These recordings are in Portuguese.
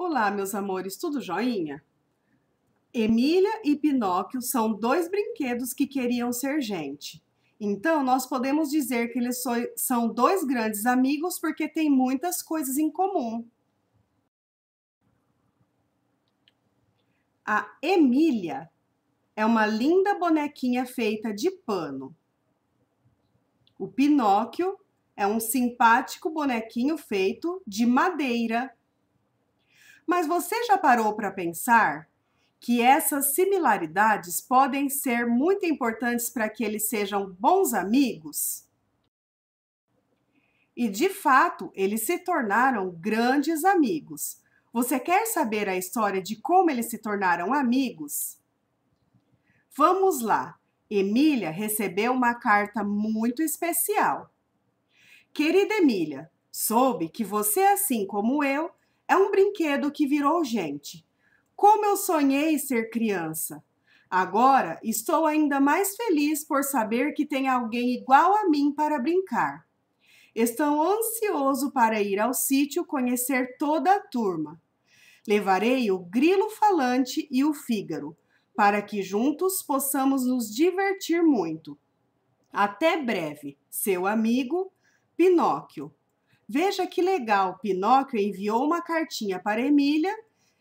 Olá, meus amores, tudo joinha? Emília e Pinóquio são dois brinquedos que queriam ser gente. Então, nós podemos dizer que eles são dois grandes amigos porque têm muitas coisas em comum. A Emília é uma linda bonequinha feita de pano. O Pinóquio é um simpático bonequinho feito de madeira. Mas você já parou para pensar que essas similaridades podem ser muito importantes para que eles sejam bons amigos? E de fato, eles se tornaram grandes amigos. Você quer saber a história de como eles se tornaram amigos? Vamos lá. Emília recebeu uma carta muito especial. Querida Emília, soube que você, assim como eu, é um brinquedo que virou gente. Como eu sonhei ser criança. Agora estou ainda mais feliz por saber que tem alguém igual a mim para brincar. Estou ansioso para ir ao sítio conhecer toda a turma. Levarei o grilo falante e o fígaro, para que juntos possamos nos divertir muito. Até breve, seu amigo Pinóquio. Veja que legal, Pinóquio enviou uma cartinha para Emília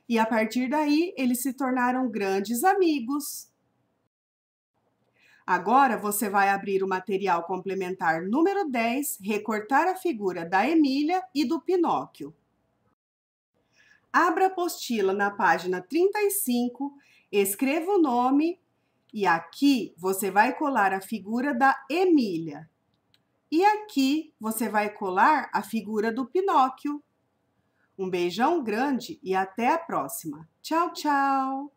e a partir daí eles se tornaram grandes amigos. Agora você vai abrir o material complementar número 10, recortar a figura da Emília e do Pinóquio. Abra a apostila na página 35, escreva o nome e aqui você vai colar a figura da Emília, e aqui você vai colar a figura do Pinóquio. Um beijão grande e até a próxima. Tchau, tchau!